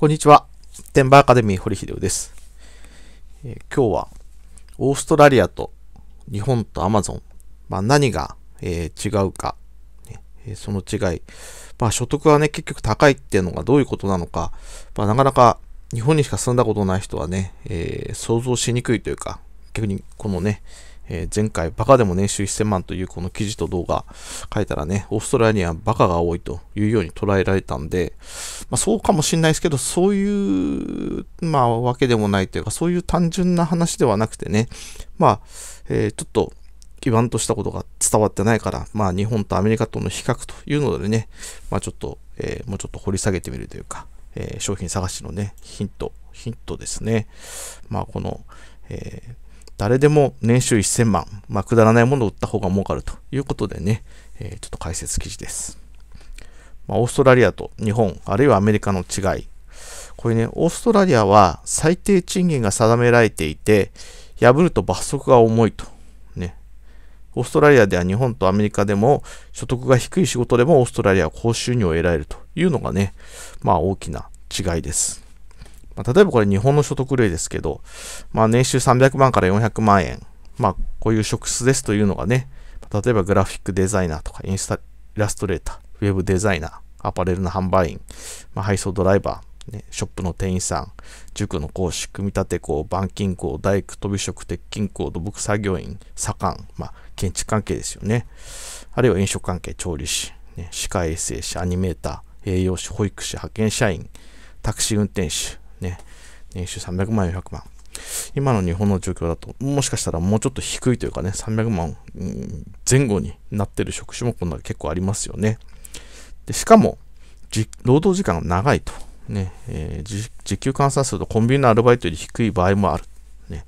こんにちは。テンバーアカデミー堀秀夫です、えー、今日はオーストラリアと日本とアマゾン、まあ、何が、えー、違うか、ね、えー、その違い、まあ、所得はね、結局高いっていうのがどういうことなのか、まあ、なかなか日本にしか住んだことない人はね、え想像しにくいというか、逆にこのね、えー、前回バカでも年収1000万というこの記事と動画書いたらね、オーストラリアはバカが多いというように捉えられたんで、まあ、そうかもしれないですけど、そういう、まあ、わけでもないというか、そういう単純な話ではなくてね、まあ、えー、ちょっと、基盤としたことが伝わってないから、まあ日本とアメリカとの比較というのでね、まあちょっと、えー、もうちょっと掘り下げてみるというか、えー、商品探しのね、ヒント、ヒントですね。まあこの、えー誰でも年収1000万、まあ、くだらないものを売った方が儲かるということでね、えー、ちょっと解説記事です。まあ、オーストラリアと日本、あるいはアメリカの違い。これね、オーストラリアは最低賃金が定められていて、破ると罰則が重いと。ね。オーストラリアでは日本とアメリカでも所得が低い仕事でもオーストラリアは高収入を得られるというのがね、まあ大きな違いです。まあ、例えばこれ日本の所得例ですけど、まあ、年収300万から400万円、まあ、こういう職質ですというのがね、例えばグラフィックデザイナーとかインスタ、イラストレーター、ウェブデザイナー、アパレルの販売員、まあ、配送ドライバー、ね、ショップの店員さん、塾の講師、組み立て工、板金工、大工、飛び職、鉄筋工、土木作業員、左官、まあ、建築関係ですよね。あるいは飲食関係、調理師、ね、歯科衛生士、アニメーター、栄養士、保育士、派遣社員、タクシー運転手、ね、年収300万、400万。今の日本の状況だと、もしかしたらもうちょっと低いというかね、300万、うん、前後になってる職種もこんな結構ありますよね。でしかも、労働時間が長いと。ね、えー、時給換算するとコンビニのアルバイトより低い場合もある。ね、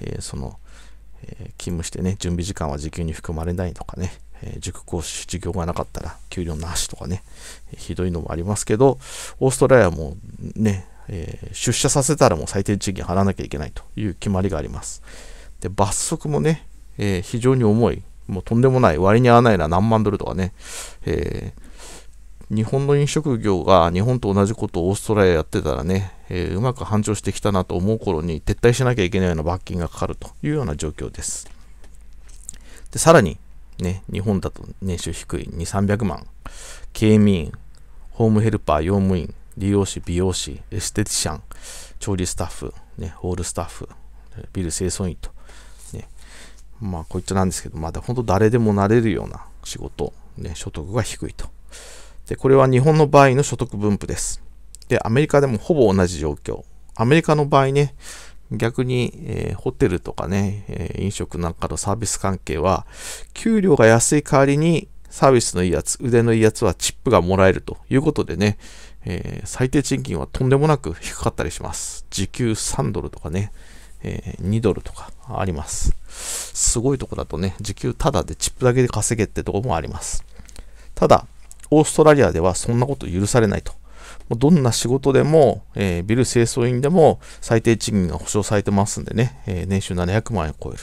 えー、その、えー、勤務してね、準備時間は時給に含まれないとかね、え塾講師、授業がなかったら給料なしとかね、ひどいのもありますけど、オーストラリアもね、えー、出社させたらもう最低賃金払わなきゃいけないという決まりがあります。で、罰則もね、えー、非常に重い、もうとんでもない、割に合わないな何万ドルとかね、えー、日本の飲食業が日本と同じことをオーストラリアやってたらね、えー、うまく繁盛してきたなと思う頃に撤退しなきゃいけないような罰金がかかるというような状況です。で、さらに、ね、日本だと年収低い2、300万、警備員、ホームヘルパー、用務員、理容師、美容師、エステティシャン、調理スタッフ、ね、ホールスタッフ、ビル清掃員と、ね、まあこいつなんですけど、まだ本当誰でもなれるような仕事、ね、所得が低いと。で、これは日本の場合の所得分布です。で、アメリカでもほぼ同じ状況。アメリカの場合ね、逆に、えー、ホテルとかね、えー、飲食なんかのサービス関係は、給料が安い代わりにサービスのいいやつ、腕のいいやつはチップがもらえるということでね、えー、最低賃金はとんでもなく低かったりします。時給3ドルとかね、えー、2ドルとかあります。すごいとこだとね、時給ただでチップだけで稼げってとこもあります。ただ、オーストラリアではそんなこと許されないと。どんな仕事でも、えー、ビル清掃員でも最低賃金が保障されてますんでね、えー、年収700万円を超える。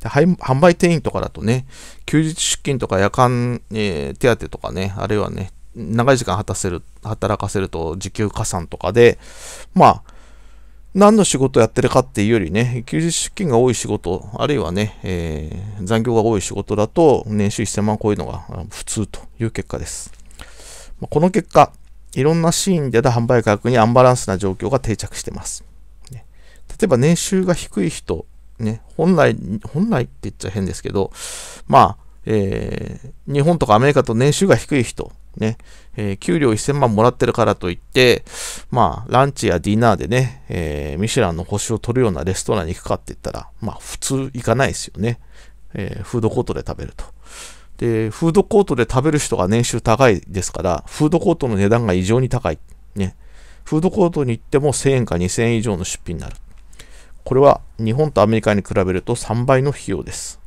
で販売店員とかだとね、休日出勤とか夜間、えー、手当とかね、あるいはね、長い時間果たせる、働かせると時給加算とかで、まあ、何の仕事やってるかっていうよりね、休日出勤が多い仕事、あるいはね、えー、残業が多い仕事だと、年収1000万超えるのが普通という結果です。この結果、いろんなシーンでの販売価格にアンバランスな状況が定着しています。例えば年収が低い人、ね、本来、本来って言っちゃ変ですけど、まあ、えー、日本とかアメリカと年収が低い人ね、えー、給料1000万もらってるからといって、まあ、ランチやディナーでね、えー、ミシュランの星を取るようなレストランに行くかって言ったら、まあ、普通行かないですよね。えー、フードコートで食べると。で、フードコートで食べる人が年収高いですから、フードコートの値段が異常に高い。ね。フードコートに行っても1000円か2000円以上の出費になる。これは日本とアメリカに比べると3倍の費用です。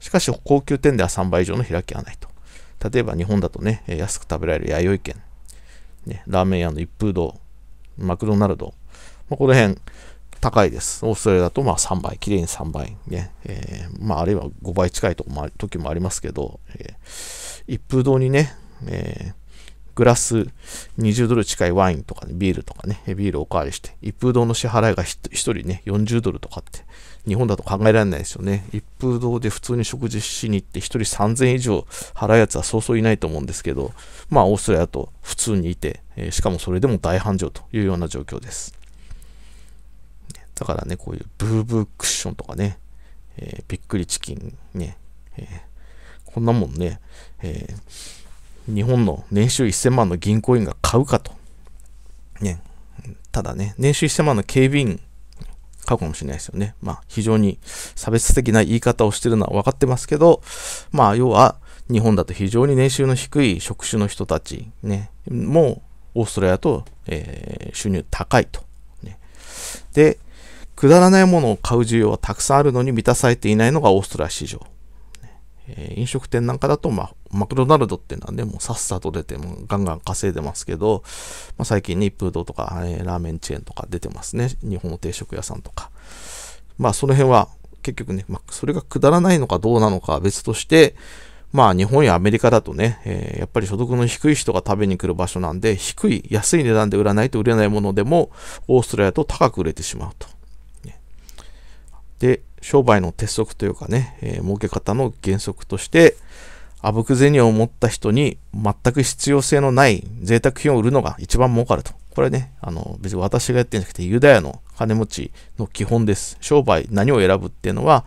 しかし、高級店では3倍以上の開きはないと。例えば日本だとね、安く食べられる弥生県、ね、ラーメン屋の一風堂、マクドナルド、まあ、この辺高いです。オーストラリアだとまあ3倍、きれいに3倍、ね、えー、まああるいは5倍近いとこも時もありますけど、えー、一風堂にね、えー、グラス20ドル近いワインとかね、ビールとかね、ビールおかわりして、一風堂の支払いが1人ね、40ドルとかって、日本だと考えられないですよね。一風堂で普通に食事しに行って1人3000円以上払うやつはそうそういないと思うんですけど、まあオーストラリアと普通にいて、えしかもそれでも大繁盛というような状況です。だからね、こういうブーブークッションとかね、えー、びっくりチキンね、えー、こんなもんね、えー、日本の年収1000万の銀行員が買うかと。ね、ただね、年収1000万の警備員買うかもしれないですよね。まあ、非常に差別的な言い方をしてるのは分かってますけど、まあ、要は、日本だと非常に年収の低い職種の人たち、ね、もう、オーストラリアと、えー、収入高いと、ね。で、くだらないものを買う需要はたくさんあるのに満たされていないのがオーストラリア市場。えー、飲食店なんかだと、まあ、マクドナルドってなんで、もうさっさと出て、もガンガン稼いでますけど、まあ、最近にプードとか、えー、ラーメンチェーンとか出てますね。日本の定食屋さんとか。まあ、その辺は、結局ね、まあ、それがくだらないのかどうなのかは別として、まあ日本やアメリカだとね、えー、やっぱり所得の低い人が食べに来る場所なんで、低い、安い値段で売らないと売れないものでも、オーストラリアと高く売れてしまうと。ね、で、商売の鉄則というかね、えー、儲け方の原則として、あぶく銭を持った人に全く必要性のない贅沢品を売るのが一番儲かると。これね、あの、別に私がやってるんじゃなくて、ユダヤの金持ちの基本です。商売、何を選ぶっていうのは、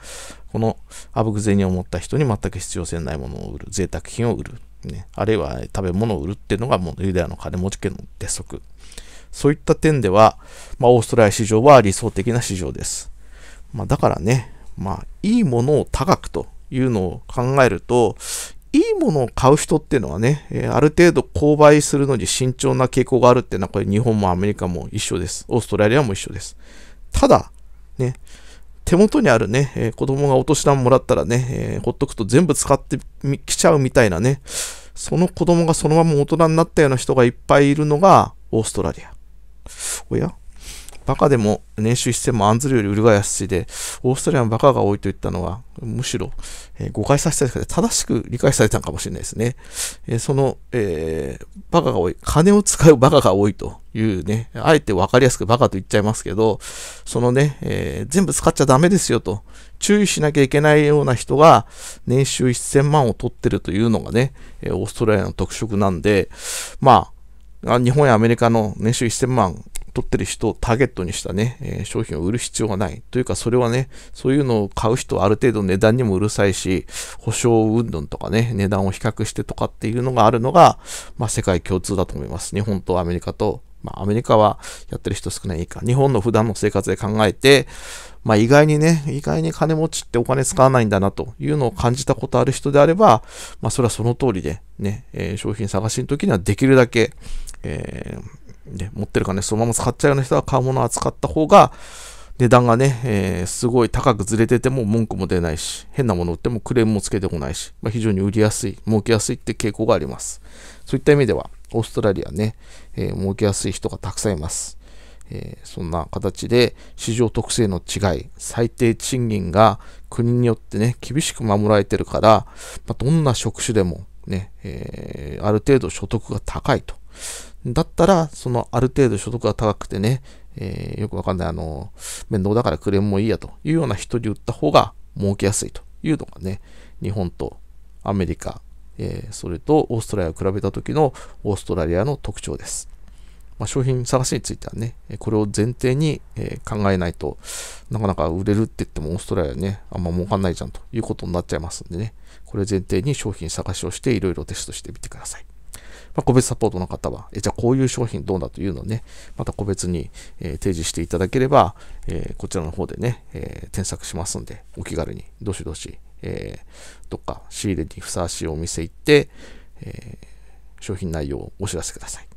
このあぶく銭を持った人に全く必要性のないものを売る、贅沢品を売る、ね、あるいは食べ物を売るっていうのがもうユダヤの金持ち家の鉄則。そういった点では、まあ、オーストラリア市場は理想的な市場です。まあ、だからね、まあ、いいものを高くというのを考えると、いいものを買う人っていうのはね、えある程度購買するのに慎重な傾向があるっていうのは、これ日本もアメリカも一緒です。オーストラリアも一緒です。ただ、ね、手元にあるね、えー、子供がお年玉もらったらね、えー、ほっとくと全部使ってきちゃうみたいなね、その子供がそのまま大人になったような人がいっぱいいるのがオーストラリア。おやバカでも年収1000万アンズルより売るが安いで、オーストラリアのバカが多いと言ったのは、むしろ、えー、誤解させたけで正しく理解されたのかもしれないですね。えー、その、えー、バカが多い、金を使うバカが多いというね、あえて分かりやすくバカと言っちゃいますけど、そのね、え全部使っちゃダメですよと、注意しなきゃいけないような人が年収1000万を取ってるというのがね、オーストラリアの特色なんで、まあ、日本やアメリカの年収1000万取ってる人をターゲットにしたね、えー、商品を売る必要がない。というか、それはね、そういうのを買う人はある程度値段にもうるさいし、保証云々とかね、値段を比較してとかっていうのがあるのが、まあ、世界共通だと思います。日本とアメリカと、まあ、アメリカはやってる人少ないか。日本の普段の生活で考えて、まあ、意外にね、意外に金持ちってお金使わないんだなというのを感じたことある人であれば、まあ、それはその通りで、ね、えー、商品探しの時にはできるだけ、えーね、持ってるかね、そのまま使っちゃうような人は買うものを扱った方が、値段がね、えー、すごい高くずれてても文句も出ないし、変なもの売ってもクレームもつけてこないし、まあ、非常に売りやすい、儲けやすいって傾向があります。そういった意味では、オーストラリアね、えー、儲けやすい人がたくさんいます。えー、そんな形で市場特性の違い、最低賃金が国によってね、厳しく守られてるから、まあ、どんな職種でもね、えー、ある程度所得が高いと。だったら、そのある程度所得が高くてね、えー、よくわかんない、あの、面倒だからクレームもいいやというような人に売った方が儲けやすいというのがね、日本とアメリカ、えー、それとオーストラリアを比べた時のオーストラリアの特徴です。まあ、商品探しについてはね、これを前提に、え考えないとなかなか売れるって言ってもオーストラリアね、あんま儲かんないじゃんということになっちゃいますんでね、これ前提に商品探しをしていろいろテストしてみてください。まあ、個別サポートの方は、えじゃあこういう商品どうだというのをね、また個別に、え提示していただければ、えこちらの方でね、え添削しますんで、お気軽に、どしどし、えどっか仕入れにふさわしいお店行って、え商品内容をお知らせください。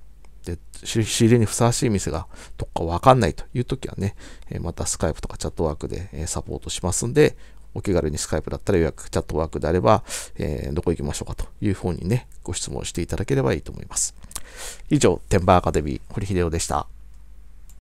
で、仕入れにふさわしい店がどっかわかんないという時はね、またスカイプとかチャットワークでサポートしますんで、お気軽にスカイプだったら予約、チャットワークであれば、えー、どこ行きましょうかという方にね、ご質問していただければいいと思います。以上、テンバーアカデミー、堀秀夫でした。